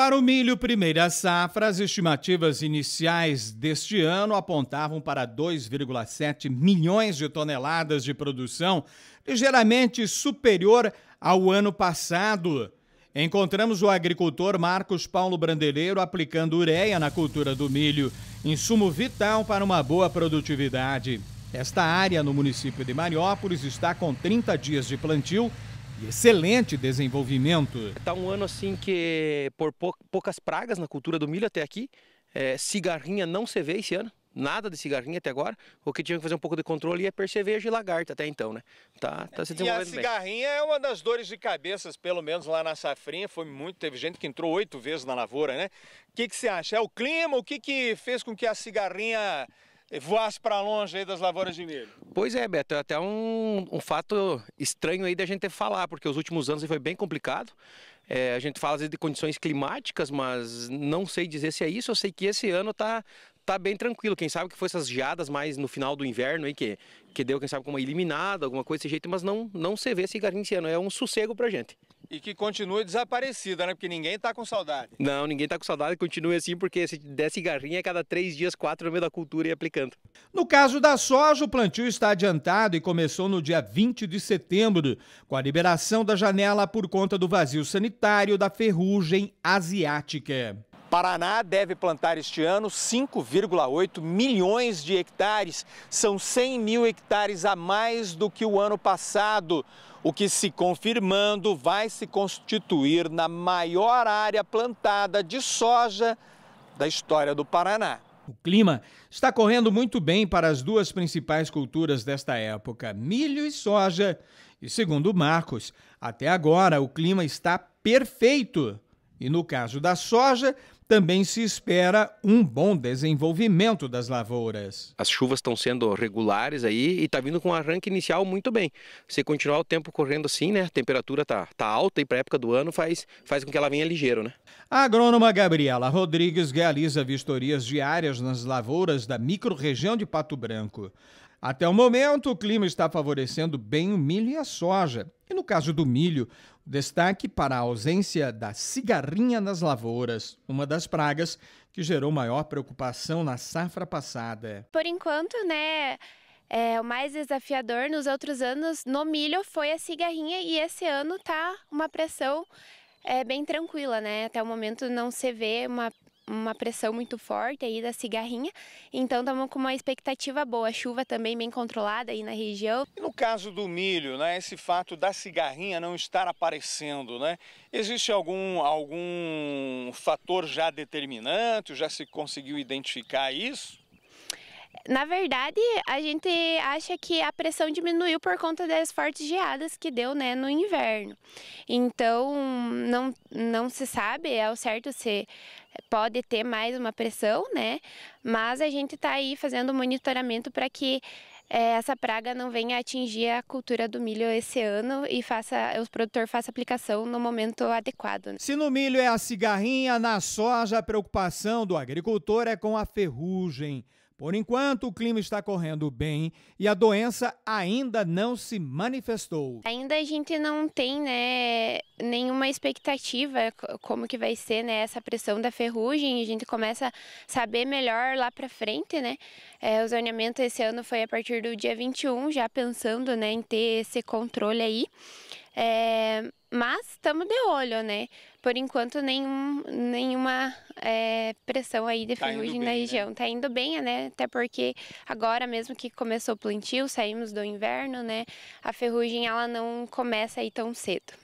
Para o milho, primeira safra, as estimativas iniciais deste ano apontavam para 2,7 milhões de toneladas de produção, ligeiramente superior ao ano passado. Encontramos o agricultor Marcos Paulo Brandeleiro aplicando ureia na cultura do milho, insumo vital para uma boa produtividade. Esta área no município de Mariópolis está com 30 dias de plantio e excelente desenvolvimento. Está um ano assim que, por poucas pragas na cultura do milho até aqui, é, cigarrinha não se vê esse ano nada de cigarrinha até agora. O que tinha que fazer um pouco de controle é perceveja e lagarta até então, né? Tá, tá se desenvolvendo bem. E a cigarrinha bem. é uma das dores de cabeça pelo menos lá na safrinha, foi muito, teve gente que entrou oito vezes na lavoura, né? O que, que você acha? É o clima? O que, que fez com que a cigarrinha voasse para longe aí das lavouras de milho. Pois é, Beto, é até um, um fato estranho aí da gente ter falar, porque os últimos anos foi bem complicado. É, a gente fala às vezes de condições climáticas, mas não sei dizer se é isso. Eu sei que esse ano tá, tá bem tranquilo. Quem sabe que foi essas geadas mais no final do inverno aí que, que deu, quem sabe, como eliminada, alguma coisa desse jeito, mas não, não se vê esse garim esse ano. É um sossego pra gente. E que continue desaparecida, né? Porque ninguém tá com saudade. Não, ninguém tá com saudade, continue assim, porque se der cigarrinha a cada três dias, quatro no meio da cultura e aplicando. No caso da soja, o plantio está adiantado e começou no dia 20 de setembro, com a liberação da janela por conta do vazio sanitário da ferrugem asiática. Paraná deve plantar este ano 5,8 milhões de hectares. São 100 mil hectares a mais do que o ano passado, o que, se confirmando, vai se constituir na maior área plantada de soja da história do Paraná. O clima está correndo muito bem para as duas principais culturas desta época, milho e soja. E segundo Marcos, até agora o clima está perfeito. E no caso da soja, também se espera um bom desenvolvimento das lavouras. As chuvas estão sendo regulares aí e está vindo com um arranque inicial muito bem. Se continuar o tempo correndo assim, né, a temperatura tá, tá alta e para época do ano faz, faz com que ela venha ligeiro, né? A agrônoma Gabriela Rodrigues realiza vistorias diárias nas lavouras da microrregião de Pato Branco. Até o momento, o clima está favorecendo bem o milho e a soja. E no caso do milho, destaque para a ausência da cigarrinha nas lavouras, uma das pragas que gerou maior preocupação na safra passada. Por enquanto, né, é, o mais desafiador nos outros anos no milho foi a cigarrinha e esse ano tá uma pressão é, bem tranquila, né? Até o momento não se vê uma, uma pressão muito forte aí da cigarrinha, então estamos com uma expectativa boa, chuva também bem controlada aí na região. E no caso do milho, né, esse fato da cigarrinha não estar aparecendo, né, existe algum, algum fator já determinante, já se conseguiu identificar isso? Na verdade, a gente acha que a pressão diminuiu por conta das fortes geadas que deu né, no inverno. Então, não, não se sabe ao certo se pode ter mais uma pressão, né? Mas a gente está aí fazendo monitoramento para que é, essa praga não venha atingir a cultura do milho esse ano e faça o produtor faça aplicação no momento adequado. Né? Se no milho é a cigarrinha, na soja a preocupação do agricultor é com a ferrugem. Por enquanto, o clima está correndo bem e a doença ainda não se manifestou. Ainda a gente não tem, né, nenhuma expectativa como que vai ser, né, essa pressão da ferrugem. A gente começa a saber melhor lá para frente, né? É, o zoneamento esse ano foi a partir do dia 21, já pensando, né, em ter esse controle aí. É, mas estamos de olho, né? Por enquanto, nenhum, nenhuma é, pressão aí de tá ferrugem na né? região. Né? Tá indo bem, né? Até porque agora mesmo que começou o plantio, saímos do inverno, né? A ferrugem, ela não começa aí tão cedo.